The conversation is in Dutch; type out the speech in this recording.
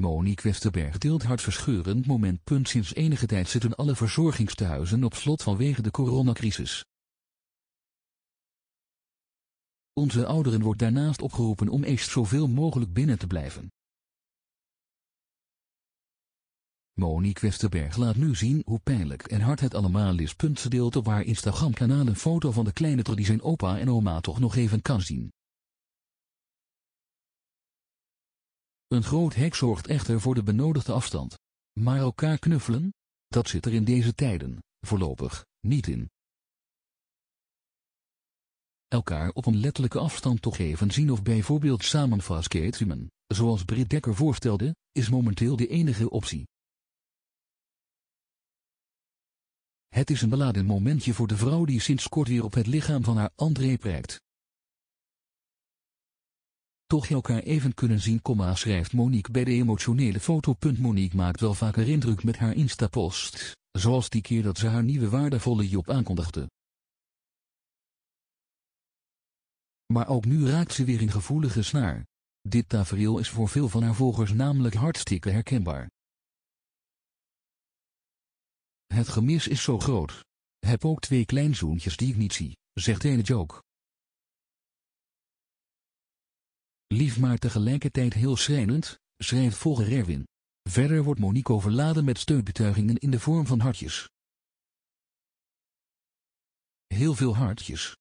Monique Westerberg deelt hartverscheurend moment. Sinds enige tijd zitten alle verzorgingstehuizen op slot vanwege de coronacrisis. Onze ouderen wordt daarnaast opgeroepen om eerst zoveel mogelijk binnen te blijven. Monique Westerberg laat nu zien hoe pijnlijk en hard het allemaal is. Ze deelt op haar Instagram-kanaal een foto van de kleine die zijn opa en oma toch nog even kan zien. Een groot hek zorgt echter voor de benodigde afstand. Maar elkaar knuffelen? Dat zit er in deze tijden, voorlopig, niet in. Elkaar op een letterlijke afstand toch even zien of bijvoorbeeld samen vastketenen, zoals Britt Dekker voorstelde, is momenteel de enige optie. Het is een beladen momentje voor de vrouw die sinds kort weer op het lichaam van haar André prijkt toch elkaar even kunnen zien, comma, schrijft Monique bij de emotionele foto. Monique maakt wel vaker indruk met haar Insta-post, zoals die keer dat ze haar nieuwe waardevolle Job aankondigde. Maar ook nu raakt ze weer in gevoelige snaar. Dit tafereel is voor veel van haar volgers namelijk hartstikke herkenbaar. Het gemis is zo groot. Heb ook twee kleinzoentjes die ik niet zie, zegt ene joke. Lief maar tegelijkertijd heel schrijnend, schrijft volger Erwin. Verder wordt Monique overladen met steunbetuigingen in de vorm van hartjes. Heel veel hartjes.